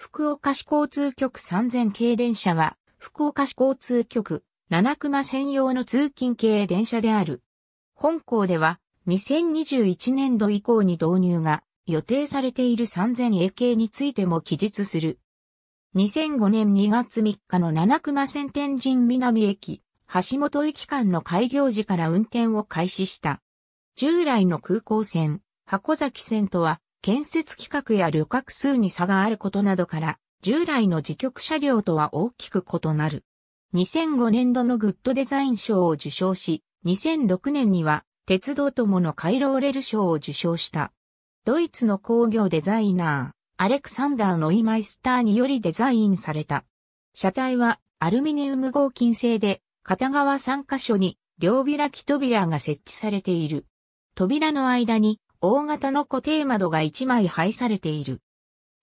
福岡市交通局3000系電車は、福岡市交通局、七熊専用の通勤系電車である。本校では、2021年度以降に導入が予定されている 3000A 系についても記述する。2005年2月3日の七熊線天神南駅、橋本駅間の開業時から運転を開始した。従来の空港線、箱崎線とは建設規格や旅客数に差があることなどから、従来の自局車両とは大きく異なる。2005年度のグッドデザイン賞を受賞し、2006年には鉄道友のカイローレル賞を受賞した。ドイツの工業デザイナー、アレクサンダー・ノイマイスターによりデザインされた。車体はアルミニウム合金製で、片側3箇所に両開き扉が設置されている。扉の間に大型の固定窓が1枚配されている。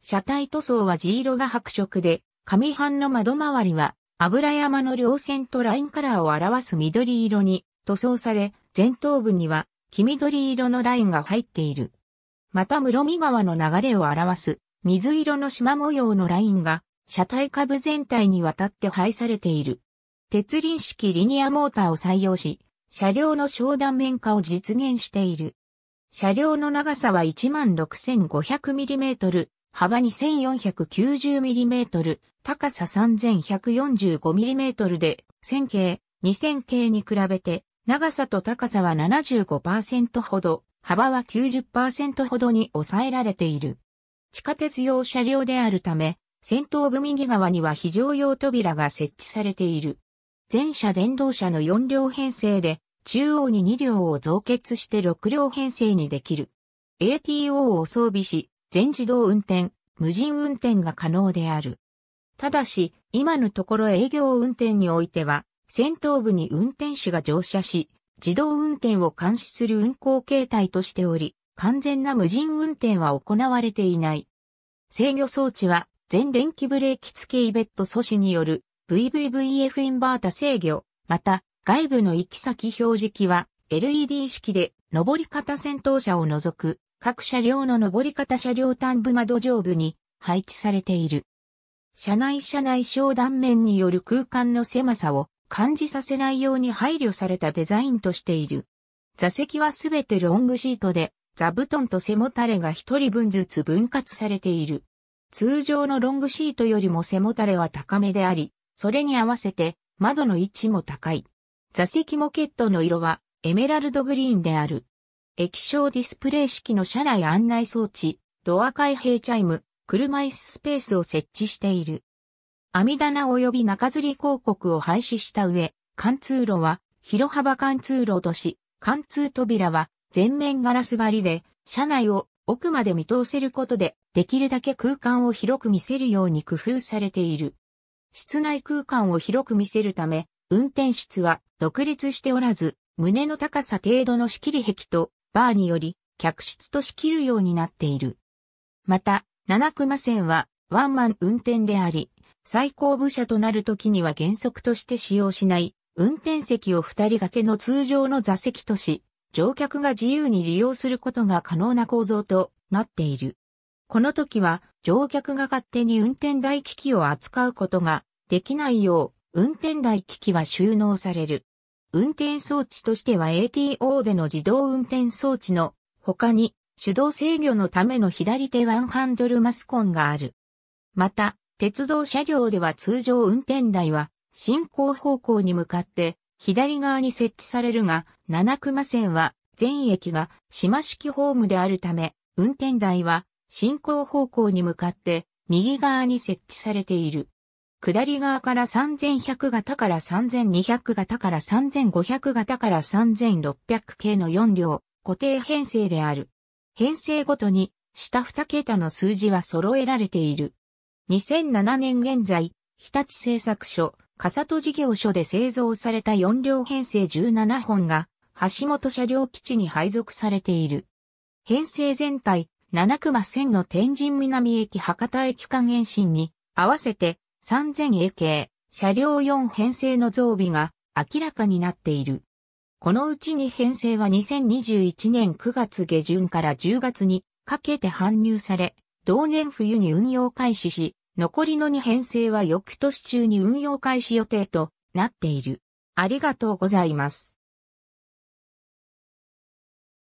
車体塗装は地色が白色で、上半の窓周りは油山の稜線とラインカラーを表す緑色に塗装され、前頭部には黄緑色のラインが入っている。また室見川の流れを表す水色の縞模様のラインが車体下部全体にわたって配されている。鉄輪式リニアモーターを採用し、車両の商談面化を実現している。車両の長さは 16,500mm、幅 2,490mm、高さ 3,145mm で、1000系、2000系に比べて、長さと高さは75%ほど、幅は90%ほどに抑えられている。地下鉄用車両であるため、先頭部右側には非常用扉が設置されている。全車電動車の4両編成で、中央に2両を増結して6両編成にできる。ATO を装備し、全自動運転、無人運転が可能である。ただし、今のところ営業運転においては、先頭部に運転手が乗車し、自動運転を監視する運行形態としており、完全な無人運転は行われていない。制御装置は、全電気ブレーキ付きイベット阻止による VVVF インバータ制御、また外部の行き先表示器は LED 式で上り方先頭車を除く各車両の上り方車両端部窓上部に配置されている。車内車内小断面による空間の狭さを感じさせないように配慮されたデザインとしている。座席はすべてロングシートで、座布団と背もたれが一人分ずつ分割されている。通常のロングシートよりも背もたれは高めであり、それに合わせて窓の位置も高い。座席モケットの色はエメラルドグリーンである。液晶ディスプレイ式の車内案内装置、ドア開閉チャイム、車椅子スペースを設置している。網棚及び中吊り広告を廃止した上、貫通路は広幅貫通路とし、貫通扉は全面ガラス張りで、車内を奥まで見通せることで、できるだけ空間を広く見せるように工夫されている。室内空間を広く見せるため、運転室は独立しておらず、胸の高さ程度の仕切り壁とバーにより客室と仕切るようになっている。また、七熊線はワンマン運転であり、最高部車となる時には原則として使用しない運転席を二人掛けの通常の座席とし、乗客が自由に利用することが可能な構造となっている。この時は乗客が勝手に運転台機器を扱うことができないよう運転台機器は収納される。運転装置としては ATO での自動運転装置の他に手動制御のための左手ワンハンドルマスコンがある。また、鉄道車両では通常運転台は進行方向に向かって左側に設置されるが、七熊線は全駅が島式ホームであるため、運転台は進行方向に向かって右側に設置されている。下り側から3100型から3200型から3500型から3600系の4両、固定編成である。編成ごとに、下2桁の数字は揃えられている。2007年現在、日立製作所、笠戸事業所で製造された4両編成17本が、橋本車両基地に配属されている。編成全体、七熊線の天神南駅博多駅間延伸に、合わせて 3000A 系、車両4編成の増備が明らかになっている。このうち2編成は2021年9月下旬から10月にかけて搬入され、同年冬に運用開始し、残りの2編成は翌年中に運用開始予定となっている。ありがとうございます。